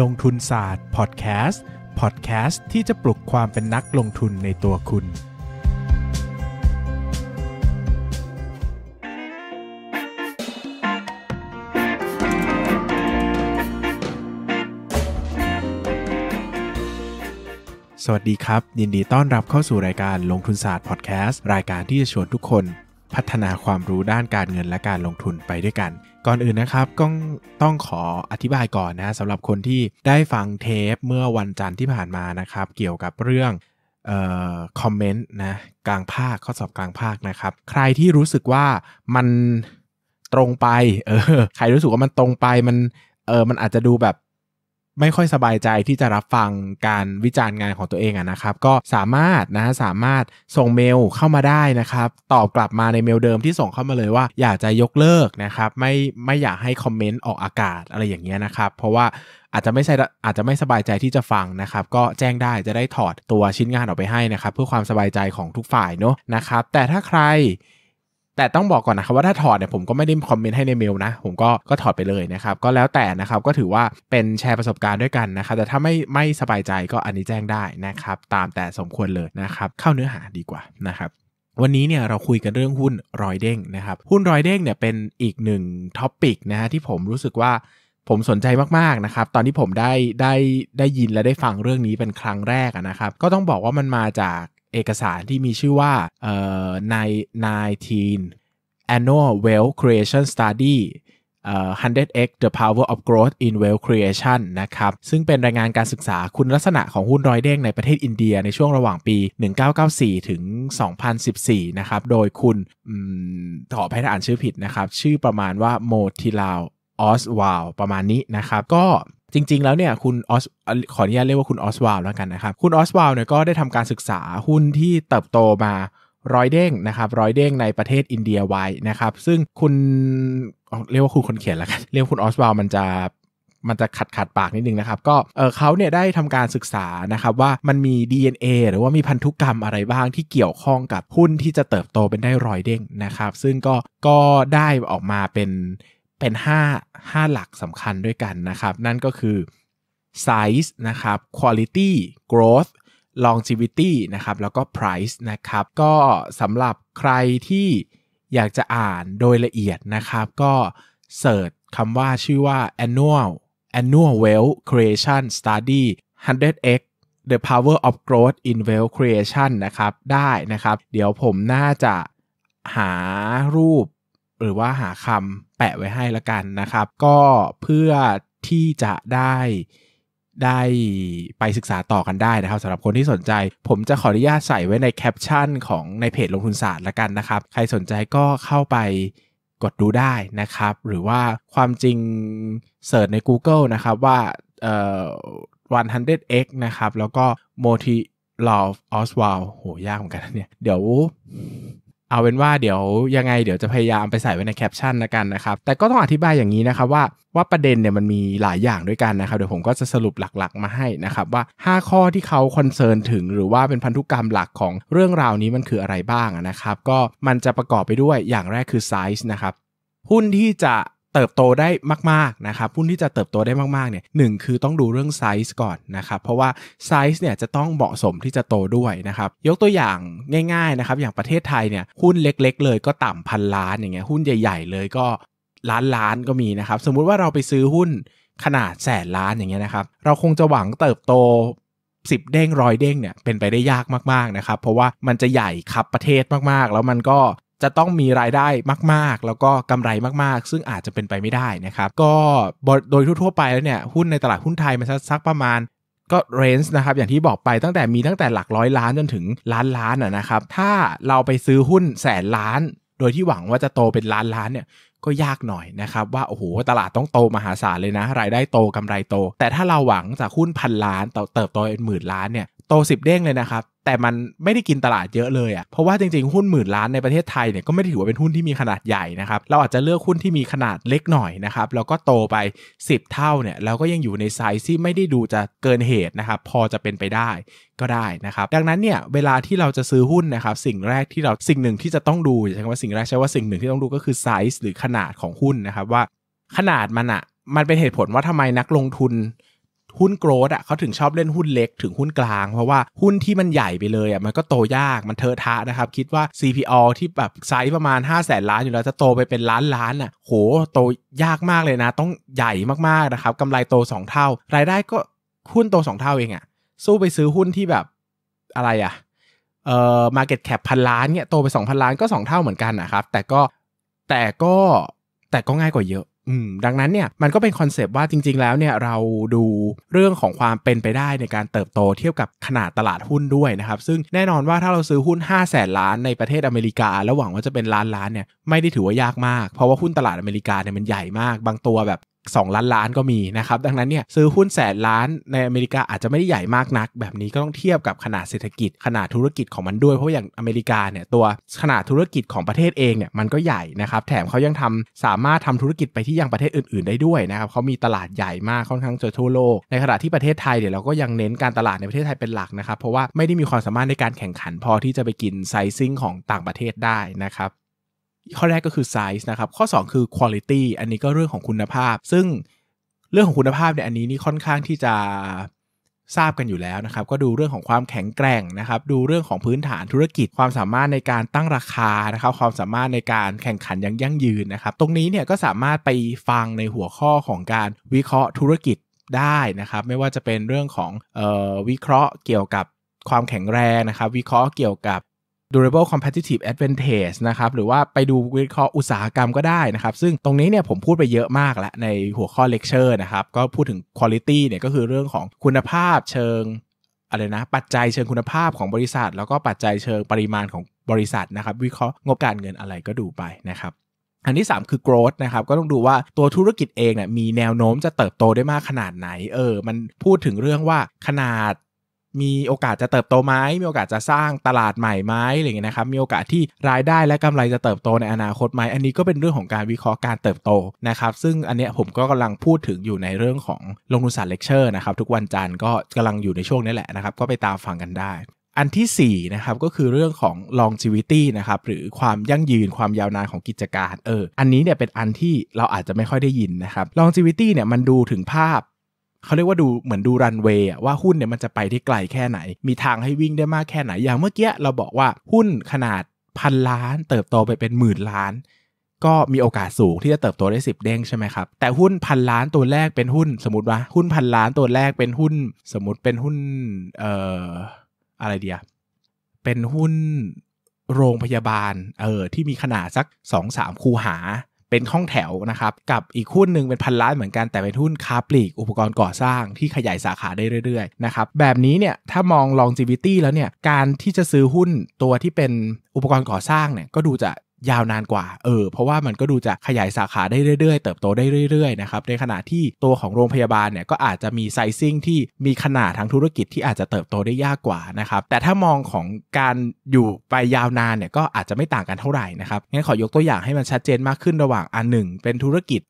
ลงทุนศาสตร์พอดแคสต์พอดแคสต์ที่จะปลุกความเป็นนักลงทุนในตัวคุณ สวัสดีครับ ยินดีต้อนรับเข้าสู่รายการลงทุนศาสตร์พอดแคสต์รายการที่จะชวนทุกคน พัฒนาความรู้ด้านการเงินและการลงทุนไปด้วยกันก่อนอื่นนะครับก็ต้องขออธิบายก่อนนะสำหรับคนที่ได้ฟังเทปเมื่อวันจันทร์ที่ผ่านมานะครับ เกี่ยวกับเรื่องออคอมเมนต์นะกลางภาคข้อสอบกลางภาคนะครับ ใครที่รู้สึกว่ามันตรงไปเออใครรู้สึกว่ามันตรงไปมันเออมันอาจจะดูแบบไม่ค่อยสบายใจที่จะรับฟังการวิจารณ์งานของตัวเองอะนะครับ ก็สามารถนะสามารถส่งเมลเข้ามาได้นะครับ ตอบกลับมาในเมลเดิมที่ส่งเข้ามาเลยว่า อยากจะยกเลิกนะครับ ไม่ไม่อยากให้คอมเมนต์ออกอากาศอะไรอย่างเงี้ยนะครับ เพราะว่าอาจจะไม่ใช่อาจจะไม่สบายใจที่จะฟังนะครับ ก็แจ้งได้จะได้ถอดตัวชิ้นงานออกไปให้นะครับ เพื่อความสบายใจของทุกฝ่ายเนาะนะครับ แต่ถ้าใครแต่ต้องบอกก่อนนะครับว่าถ้าถอดเนี่ยผมก็ไม่ได้คอมเมนต์ให้ในเมลนะ ผมก็ก็ถอดไปเลยนะครับก็แล้วแต่นะครับก็ถือว่าเป็นแชร์ประสบการณ์ด้วยกันนะครับแต่ถ้าไม่ไม่สบายใจก็อันนี้แจ้งได้นะครับตามแต่สมควรเลยนะครับเข้าเนื้อหาดีกว่านะครับวันนี้เนี่ยเราคุยกันเรื่องหุ้นรอยเด้งนะครับหุ้นรอยเด้งเนี่ยเป็นอีกหนึ่งท็อปปิกนะฮะที่ผมรู้สึกว่าผมสนใจมากๆนะครับตอนที่ผมได้ได้ได้ยินและได้ฟังเรื่องนี้เป็นครั้งแรกนะครับ ก็ต้องบอกว่ามันมาจากเอกสารที่มีชื่อว่าเอ่อ19 Annual Wealth Creation Study 100x the power of growth in wealth creation นะครับซึ่งเป็นรายงานการศึกษาคุณลักษณะของหุ้นรอยเด้งในประเทศอินเดียในช่วงระหว่างปี 1994 ถึง 2014 นะครับโดยคุณขอให้อ่านชื่อผิดนะครับชื่อประมาณว่าโมทิลาวออสวาลประมาณนี้นะครับก็จริง ๆแล้วเนี่ยคุณออสขออนุญาตเรียกว่าคุณออสวาลแล้วกันนะครับ คุณออสวาลเนี่ยก็ได้ทำการศึกษาหุ้นที่เติบโตมาร้อยเด้งนะครับร้อยเด้งในประเทศอินเดียไว้นะครับ ซึ่งคุณเรียกว่าคุณคนเขียนแล้วกัน เรียกคุณออสวาลมันจะมันจะขัดขัดปากนิดนึงนะครับก็เออเขาเนี่ยได้ทำการศึกษานะครับว่ามันมี DNA หรือว่ามีพันธุกรรมอะไรบ้างที่เกี่ยวข้องกับหุ้นที่จะเติบโตเป็นได้ร้อยเด้งนะครับซึ่งก็ก็ได้ออกมาเป็นเป็น 5 5 หลักสำคัญด้วยกันนะครับ นั่นก็คือ size นะครับ quality growth longevity นะครับ แล้วก็ price นะครับ ก็สำหรับใครที่อยากจะอ่านโดยละเอียดนะครับ ก็เสิร์ชคำว่าชื่อว่า annual annual wealth creation study 100x the power of growth in wealth creation นะครับ ได้นะครับ เดี๋ยวผมน่าจะหารูปหรือว่าหาคำแปะไว้ให้ละกันนะครับ ก็เพื่อที่จะได้ได้ไปศึกษาต่อกันได้นะครับสำหรับคนที่สนใจ ผมจะขออนุญาตใส่ไว้ในแคปชั่น ของในเพจลงทุนศาสตร์ละกันนะครับ ใครสนใจก็เข้าไปกดดูได้นะครับ หรือว่าความจริงเสิร์ชใน Google นะครับว่าเอ่อ 100x นะครับ แล้วก็ m o t i l o v e oswald โหยากเหมือนกันเนี่ยเดี๋ยวเอาเป็นว่าเดี๋ยวยังไงเดี๋ยวจะพยายามไปใส่ไว้ในแคปชั่นนะกันนะครับ แต่ก็ต้องอธิบายอย่างนี้นะครับว่าว่าประเด็นเนี่ยมันมีหลายอย่างด้วยกันนะครับ เดี๋ยวผมก็จะสรุปหลักๆมาให้นะครับ ว่า 5 ข้อที่เขาคอนเซิร์นถึงหรือว่าเป็นพันธุกรรมหลักของเรื่องราวนี้มันคืออะไรบ้างนะครับ ก็มันจะประกอบไปด้วยอย่างแรกคือไซส์นะครับ หุ้นที่จะเติบโตได้มากๆนะครับหุ้นที่จะเติบโตได้มากๆเนี่ยหนึ่งคือต้องดูเรื่องไซส์ก่อนนะครับเพราะว่าไซส์เนี่ยจะต้องเหมาะสมที่จะโตด้วยนะครับยกตัวอย่างง่ายๆนะครับอย่างประเทศไทยเนี่ยหุ้นเล็ก ๆเลยก็ต่ำพันล้านอย่างเงี้ยหุ้นใหญ่ ๆ เลยก็ล้านล้านก็มีนะครับสมมุติว่าเราไปซื้อหุ้นขนาดแสนล้านอย่างเงี้ยนะครับเราคงจะหวังเติบโตสิบเด้งร้อยเด้งเนี่ยเป็นไปได้ยากมากๆนะครับเพราะว่ามันจะใหญ่ครับประเทศมากๆ แล้วมันก็จะต้องมีรายได้มาก ๆ แล้วก็กำไรมากๆ ซึ่งอาจจะเป็นไปไม่ได้นะครับ ก็โดยทั่วๆไปแล้วเนี่ยหุ้นในตลาดหุ้นไทยมันสักประมาณก็เรนจ์นะครับอย่างที่บอกไปตั้งแต่มีตั้งแต่หลักร้อยล้านจนถึงล้านล้านอ่ะนะครับถ้าเราไปซื้อหุ้นแสนล้านโดยที่หวังว่าจะโตเป็นล้านล้านเนี่ยก็ยากหน่อยนะครับ ว่าโอ้โหตลาดต้องโตมหาศาลเลยนะ รายได้โตกำไรโต แต่ถ้าเราหวังจากหุ้นพันล้านเติบโตเป็นหมื่นล้านเนี่ยโตสิบเด้งเลยนะครับแต่มันไม่ได้กินตลาดเยอะเลยอะ่ะเพราะว่าจริงๆหุ้นหมื่นล้านในประเทศไทยเนี่ยก็ไม่ได้ถือว่าเป็นหุ้นที่มีขนาดใหญ่นะครับเราอาจจะเลือกหุ้นที่มีขนาดเล็กหน่อยนะครับแล้วก็โตไป 10 เท่าเนี่ยเราก็ยังอยู่ในไซส์ที่ไม่ได้ดูจะเกินเหตุนะครับ พอจะเป็นไปได้ก็ได้นะครับ ดังนั้นเนี่ยเวลาที่เราจะซื้อหุ้นนะครับ สิ่งแรกที่เราสิ่งหนึ่งที่จะต้องดูใช้คำว่าสิ่งแรกใช้ว่าสิ่งหนึ่งที่ต้องดูก็คือไซส์หรือขนาดของหุ้นนะครับว่า ขนาดมันอ่ะมันเป็นเหตุผลว่าทำไมนักลงทุนหุ้นโกรดอ่ะเขาถึงชอบเล่นหุ้นเล็ก ถึงหุ้นกลาง เพราะว่าหุ้นที่มันใหญ่ไปเลยอ่ะมันก็โตยากมันเทอะทะนะครับ คิดว่า CPO ที่แบบไซส์ประมาณ 5 0 0แสนล้านอยู่แล้วจะโตไปเป็นล้านล้านอ่ะโหโตยากมากเลยนะ ต้องใหญ่มากๆนะครับกำไรโต 2 เท่า รายได้ก็หุ้นโต 2 เท่าเองอ่ะ สู้ไปซื้อหุ้นที่แบบอะไรอ่ะ เอ่อมาเก็ตแคปพันล้านเนี่ยโตไป2,000ล้านก็2 เท่าเหมือนกันนะครับแต่ก็แต่ก็แต่ก็ง่ายกว่าเยอะอืมดังนั้นเนี่ยมันก็เป็นคอนเซปต์ว่าจริง ๆ แล้วเนี่ยเราดูเรื่องของความเป็นไปได้ในการเติบโตเทียบกับขนาดตลาดหุ้นด้วยนะครับ ซึ่งแน่นอนว่าถ้าเราซื้อหุ้น 5 0 0แสนล้านในประเทศอเมริกาแล้วหวังว่าจะเป็นล้านล้านเนี่ยไม่ได้ถือว่ายากมากเพราะว่าหุ้นตลาดอเมริกาเนี่ยมันใหญ่มากบางตัวแบบ2ล้านล้านก็มีนะครับดังนั้นเนี่ยซื้อหุ้นแสนล้านในอเมริกาอาจจะไม่ได้ใหญ่มากนัก แบบนี้ก็ต้องเทียบกับขนาดเศรษฐกิจ ขนาดธุรกิจของมันด้วยเพราะอย่างอเมริกาเนี่ยตัวขนาดธุรกิจของประเทศเองเนี่ยมันก็ใหญ่นะครับแถมเขายังทำสามารถทำธุรกิจไปที่ยังประเทศอื่นๆ ได้ด้วยนะครับเขามีตลาดใหญ่มากค่อนข้างจะทั่วโลกในขณะที่ประเทศไทยเดี๋ยวเราก็ยังเน้นการตลาดในประเทศไทยเป็นหลักนะครับเพราะว่าไม่ได้มีความสามารถในการแข่งขันพอที่จะไปกินไซซิ่งของต่างประเทศได้นะครับข้อแรกก็คือ size นะครับข้อ 2 คือ quality อันนี้ก็เรื่องของคุณภาพ ซึ่งเรื่องของคุณภาพเนี่ยอันนี้นี่ค่อนข้างที่จะทราบกันอยู่แล้วนะครับ ก็ดูเรื่องของความแข็งแกร่งนะครับ ดูเรื่องของพื้นฐานธุรกิจความสามารถในการตั้งราคานะครับความสามารถในการแข่งขันอย่างยั่งยืนนะครับตรงนี้เนี่ยก็สามารถไปฟังในหัวข้อของการวิเคราะห์ธุรกิจได้นะครับ ไม่ว่าจะเป็นเรื่องของออวิเคราะห์เกี่ยวกับความแข็งแรงนะครับ วิเคราะห์เกี่ยวกับ durable competitive advantage นะครับ หรือว่าไปดูวิเคราะห์อุตสาหกรรมก็ได้นะครับ ซึ่งตรงนี้เนี่ยผมพูดไปเยอะมากแล้ว ในหัวข้อเลคเชอร์นะครับ ก็พูดถึง quality เนี่ยก็คือเรื่องของคุณภาพเชิง อะไรนะ ปัจจัยเชิงคุณภาพของบริษัท แล้วก็ปัจจัยเชิงปริมาณของบริษัทนะครับ วิเคราะห์งบการเงินอะไรก็ดูไปนะครับ อันที่ 3 คือ growth นะครับก็ต้องดูว่าตัวธุรกิจเองเนี่ยมีแนวโน้มจะเติบโตได้มากขนาดไหนเออมันพูดถึงเรื่องว่าขนาดมีโอกาสจะเติบโตไหม มีโอกาสจะสร้างตลาดใหม่ไหม อะไรเงี้ยนะครับ มีโอกาสที่รายได้และกำไรจะเติบโตในอนาคตไหม อันนี้ก็เป็นเรื่องของการวิเคราะห์การเติบโตนะครับ ซึ่งอันเนี้ยผมก็กำลังพูดถึงอยู่ในเรื่องของลงทุนศาสตร์เลคเชอร์นะครับ ทุกวันจันทร์ก็กำลังอยู่ในช่วงนี้แหละนะครับ ก็ไปตามฟังกันได้ อันที่4นะครับ ก็คือเรื่องของ longevity นะครับ หรือความยั่งยืน ความยาวนานของกิจการ เออ อันนี้เนี่ยเป็นอันที่เราอาจจะไม่ค่อยได้ยินนะครับ longevity เนี่ยมันดูถึงภาพเขาเรียกว่าดูเหมือนดูรันเวย์ว่าหุ้นเนี่ยมันจะไปได้ไกลแค่ไหน มีทางให้วิ่งได้มากแค่ไหน อย่างเมื่อกี้เราบอกว่าหุ้นขนาดพันล้าน เติบโตไปเป็นหมื่นล้าน ก็มีโอกาสสูงที่จะเติบโตได้ 10 เด้งใช่ไหมครับแต่หุ้นพันล้านตัวแรกเป็นหุ้นสมมติว่า หุ้นพันล้านตัวแรกเป็นหุ้นสมมติเป็นหุ้นเอ่ออะไรเดีย เป็นหุ้นโรงพยาบาลเออที่มีขนาดสัก2-3คูหาเป็นห้องแถวนะครับ กับอีกหุ้นหนึ่งเป็นพันล้านเหมือนกัน แต่เป็นหุ้นคาปลีกอุปกรณ์ก่อสร้างที่ขยายสาขาได้เรื่อย ๆ นะครับ แบบนี้เนี่ย ถ้ามอง longevity แล้วเนี่ย การที่จะซื้อหุ้นตัวที่เป็นอุปกรณ์ก่อสร้างเนี่ย ก็ดูจะยาวนานกว่า เออ เพราะว่ามันก็ดูจะขยายสาขาได้เรื่อยๆ เติบโตได้เรื่อยๆ นะครับ ในขณะที่ตัวของโรงพยาบาลเนี่ยก็อาจจะมีไซซิ่งที่มีขนาดทางธุรกิจที่อาจจะเติบโตได้ยากกว่านะครับ แต่ถ้ามองของการอยู่ไปยาวนานเนี่ยก็อาจจะไม่ต่างกันเท่าไหร่นะครับ งั้นขอยกตัวอย่างให้มันชัดเจนมากขึ้นระหว่างอันหนึ่งเป็นธุรกิจ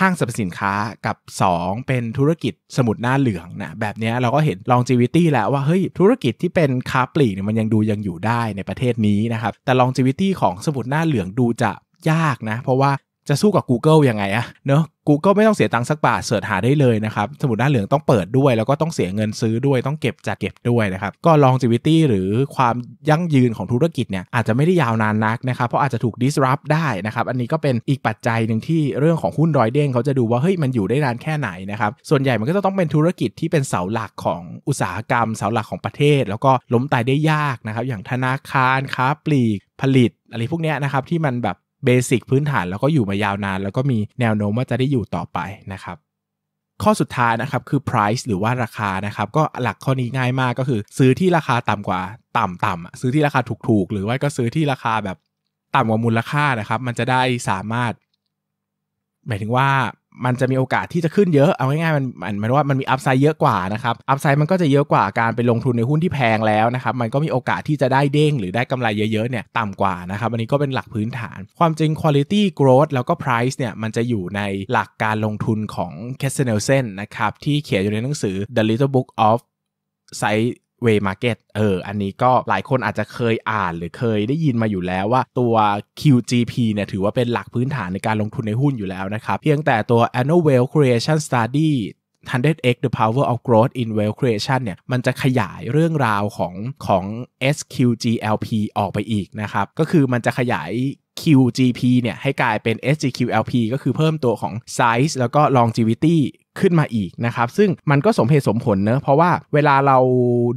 ห้างสรรพสินค้ากับ 2 เป็นธุรกิจสมุดหน้าเหลืองนะแบบนี้เราก็เห็นลองจีวิตี้แล้วว่าเฮ้ยธุรกิจที่เป็นค้าปลีกเนี่ยมันยังดูยังอยู่ได้ในประเทศนี้นะครับแต่ลองจีวิตี้ของสมุดหน้าเหลืองดูจะยากนะ เพราะว่าจะสู้กับ Google ยังไงอะเนอะกูเกิลไม่ต้องเสียตังค์สักบาท เสิร์ชหาได้เลยนะครับ สมุดหน้าเหลืองต้องเปิดด้วย แล้วก็ต้องเสียเงินซื้อด้วยต้องเก็บจัดเก็บด้วยนะครับ ก็ลองจิวิตี้ หรือความยั่งยืนของธุรกิจเนี่ยอาจจะไม่ได้ยาวนานนักนะครับ เพราะอาจจะถูกดิสรับได้นะครับ อันนี้ก็เป็นอีกปัจจัยหนึ่งที่เรื่องของหุ้นรอยเด้งเขาจะดูว่าเฮ้ยมันอยู่ได้นานแค่ไหนนะครับส่วนใหญ่มันก็จะต้องเป็นธุรกิจที่เป็นเสาหลักของอุตสาหกรรมเสาหลักของประเทศ แล้วก็ล้มตายได้ยากนะครับอย่างธนาคารค้าปลีกผลิตอะไรพวกนี้นะครับที่มันแบบเบสิกพื้นฐานแล้วก็อยู่มายาวนาน แล้วก็มีแนวโน้มว่าจะได้อยู่ต่อไปนะครับ ข้อสุดท้ายนะครับคือ price หรือว่าราคานะครับ ก็หลักข้อนี้ง่ายมากก็คือ ซื้อที่ราคาต่ำกว่า ต่ำต่ำซื้อที่ราคาถูกๆหรือว่าก็ซื้อที่ราคาแบบต่ำกว่ามูลค่านะครับ มันจะได้สามารถหมายถึงว่ามันจะมีโอกาสที่จะขึ้นเยอะ เอาง่ายๆมันมันหมายว่ามันมีอัพไซด์เยอะกว่านะครับ อัพไซด์มันก็จะเยอะกว่าการไปลงทุนในหุ้นที่แพงแล้วนะครับ มันก็มีโอกาสที่จะได้เด้งหรือได้กำไรเยอะๆเนี่ยต่ำกว่านะครับ อันนี้ก็เป็นหลักพื้นฐาน ความจริง quality growth แล้วก็ price เนี่ยมันจะอยู่ในหลักการลงทุนของแค s s e n e l s e n นะครับที่เขียนอยู่ในหนังสือ The Little Book of s i เวมาร์เก็ตเออ อันนี้ก็หลายคนอาจจะเคยอ่านหรือเคยได้ยินมาอยู่แล้วว่าตัว QGP เนี่ยถือว่าเป็นหลักพื้นฐานในการลงทุนในหุ้นอยู่แล้วนะครับ เพียงแต่ตัว Annual Wealth Creation Study 100x the power of growth in wealth creation เนี่ย มันจะขยายเรื่องราวของของ SQGLP ออกไปอีกนะครับ ก็คือมันจะขยาย QGP เนี่ยให้กลายเป็น SGQLP ก็คือเพิ่มตัวของ size แล้วก็ longevity ขึ้นมาอีกนะครับ ซึ่งมันก็สมเหตุสมผลเนะเพราะว่าเวลาเรา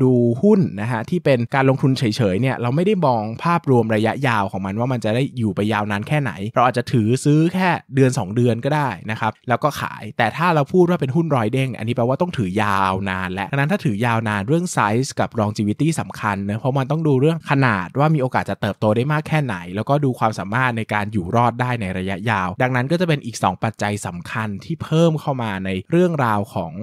ดูหุ้นนะฮะที่เป็นการลงทุนเฉยๆเนี่ยเราไม่ได้มองภาพรวมระยะยาวของมันว่ามันจะได้อยู่ไปยาวนานแค่ไหนเราอาจจะถือซื้อแค่เดือน 2 เดือนก็ได้นะครับแล้วก็ขายแต่ถ้าเราพูดว่าเป็นหุ้นรอยเด้ง อันนี้แปลว่าต้องถือยาวนาน และดังนั้นถ้าถือยาวนานเรื่องไซส์กับรองจีวิตี้สำคัญนะ เพราะมันต้องดูเรื่องขนาดว่ามีโอกาสจะเติบโตได้มากแค่ไหน แล้วก็ดูความสามารถในการอยู่รอดได้ในระยะยาว ดังนั้นก็จะเป็นอีก 2 ปัจจัยสำคัญที่เพิ่มเข้ามาในเรื่องราวของ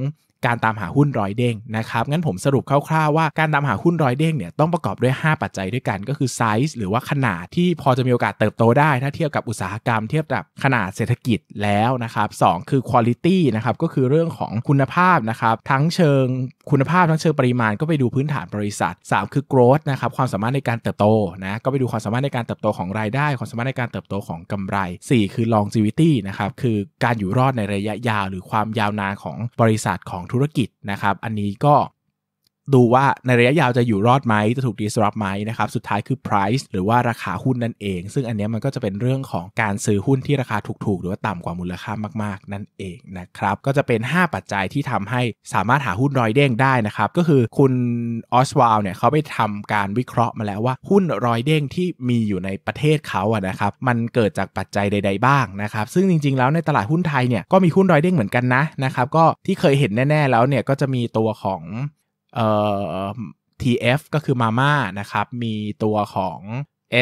การตามหาหุ้นร้อยเด้งนะครับ งั้นผมสรุปคร่าวๆว่าการตามหาหุ้นร้อยเด้งเนี่ยต้องประกอบด้วย 5 ปัจจัยด้วยกัน ก็คือไซส์หรือว่าขนาดที่พอจะมีโอกาสเติบโตได้ถ้าเทียบกับอุตสาหกรรมเทียบกับขนาดเศรษฐกิจแล้วนะครับสคือคุณภาพนะครับก็คือเรื่องของคุณภาพนะครับ ทั้งเชิงคุณภาพทั้งเชิงปริมาณก็ไปดูพื้นฐานบริษัท 3 คือ growth นะครับความสามารถในการเติบโตนะก็ไปดูความสามารถในการเติบโตของรายได้ ความสามารถในการเติบโตของกำไร 4 คือ longevity นะครับคือการอยู่รอดในระยะยาวหรือความยาวนานของบริษัทของธุรกิจนะครับอันนี้ก็ดูว่าในระยะยาวจะอยู่รอดไหมจะถูกดีส r u บไหมนะครับ สุดท้ายคือ price หรือว่าราคาหุ้นนั่นเอง ซึ่งอันนี้มันก็จะเป็นเรื่องของการซื้อหุ้นที่ราคาถูกๆ หรือว่าต่ำกว่ามูลค่ามาก ๆ นั่นเองนะครับ ก็จะเป็น 5 ปัจจัยที่ทำให้สามารถหาหุ้นรอยเด้งได้นะครับ ก็คือคุณออสวาลเนี่ย เขาไปทำการวิเคราะห์มาแล้วว่าหุ้นรอยเด้งที่มีอยู่ในประเทศเขาอะนะครับ มันเกิดจากปัจจัยใดๆบ้างนะครับ ซึ่งจริงๆ แล้วในตลาดหุ้นไทยเนี่ยก็มีหุ้นรอยเด้งเหมือนกันนะนะครับ ก็ที่เคยเห็นแน่ ๆ แล้วเนี่ยก็จะมีตัวของเอ่อ TF ก็คือมาม่านะครับ มีตัวของ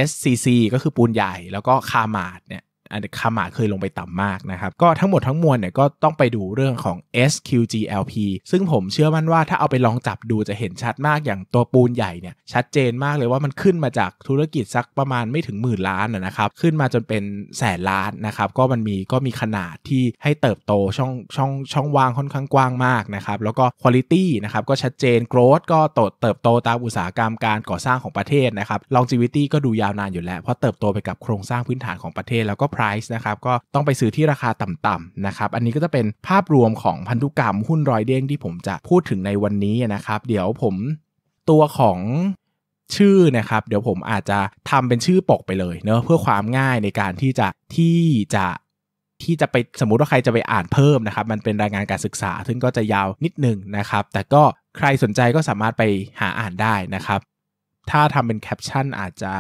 SCC ก็คือปูนใหญ่ แล้วก็คามาดเนี่ยอันคามาเคยลงไปต่ำมากนะครับ ก็ทั้งหมดทั้งมวลเนี่ยก็ต้องไปดูเรื่องของ SQGLP ซึ่งผมเชื่อมั่นว่าถ้าเอาไปลองจับดูจะเห็นชัดมากอย่างตัวปูนใหญ่เนี่ยชัดเจนมากเลยว่ามันขึ้นมาจากธุรกิจสักประมาณไม่ถึงหมื่นล้านนะครับขึ้นมาจนเป็นแสนล้านนะครับก็มันมีก็มีขนาดที่ให้เติบโตช่องช่องช่องวางค่อนข้างกว้างมากนะครับ แล้วก็คุณภาพนะครับก็ชัดเจนโกรดก็โตเติบโตตามอุตสาหกรรมการก่อสร้างของประเทศนะครับลองจีวิตี้ก็ดูยาวนานอยู่แล้ว เพราะเติบโตไปกับโครงสร้างพื้นฐานของประเทศแล้วก็ p price นะครับก็ต้องไปซื้อที่ราคาต่ำๆนะครับ อันนี้ก็จะเป็นภาพรวมของพันธุกรรมหุ้นรอยเด้งที่ผมจะพูดถึงในวันนี้นะครับ เดี๋ยวผมตัวของชื่อนะครับ เดี๋ยวผมอาจจะทำเป็นชื่อปกไปเลยเนอะเพื่อความง่ายในการที่จะที่จะที่จะไปสมมุติว่าใครจะไปอ่านเพิ่มนะครับ มันเป็นรายงานการศึกษาซึ่งก็จะยาวนิดหนึ่งนะครับ แต่ก็ใครสนใจก็สามารถไปหาอ่านได้นะครับ ถ้าทำเป็นแคปชั่นอาจจะ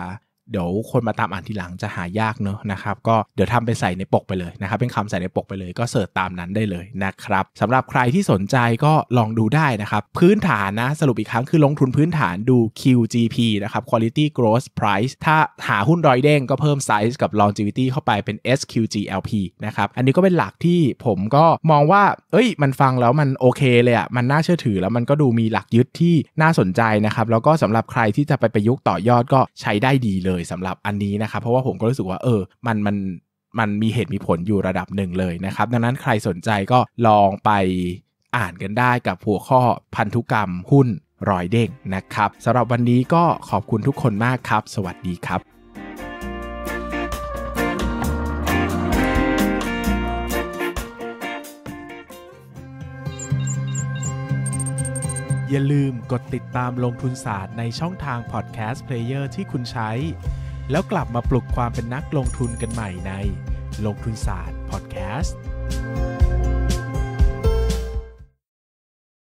เดี๋ยวคนมาตามอ่านทีหลังจะหายากเนอะนะครับ ก็เดี๋ยวทำไปใส่ในปกไปเลยนะครับ เป็นคำใส่ในปกไปเลย ก็เสิร์ชตามนั้นได้เลยนะครับสำหรับใครที่สนใจก็ลองดูได้นะครับ พื้นฐานนะสรุปอีกครั้งคือลงทุนพื้นฐานดู QGP นะครับ Quality Growth Price ถ้าหาหุ้นรอยเด้งก็เพิ่ม size กับ longevity เข้าไปเป็น SQGLP นะครับ อันนี้ก็เป็นหลักที่ผมก็มองว่า เอ้ย มันฟังแล้วมันโอเคเลยอะ่ะมันน่าเชื่อถือแล้วมันก็ดูมีหลักยึดที่น่าสนใจนะครับแล้วก็สำหรับใครที่จะไปประยุกต์ต่อยอดก็ใช้ได้ดีเลยยสำหรับอันนี้นะครับ เพราะว่าผมก็รู้สึกว่าเออมันมันมันมีเหตุมีผลอยู่ระดับหนึ่งเลยนะครับ ดังนั้นใครสนใจก็ลองไปอ่านกันได้กับหัวข้อพันธุกรรมหุ้นรอยเด้งนะครับสำหรับวันนี้ก็ขอบคุณทุกคนมากครับ สวัสดีครับ อย่าลืมกดติดตามลงทุนศาสตร์ในช่องทางพอดแคสต์เพลเยอร์ที่คุณใช้แล้วกลับมาปลุกความเป็นนักลงทุนกันใหม่ในลงทุนศาสตร์พอดแคสต์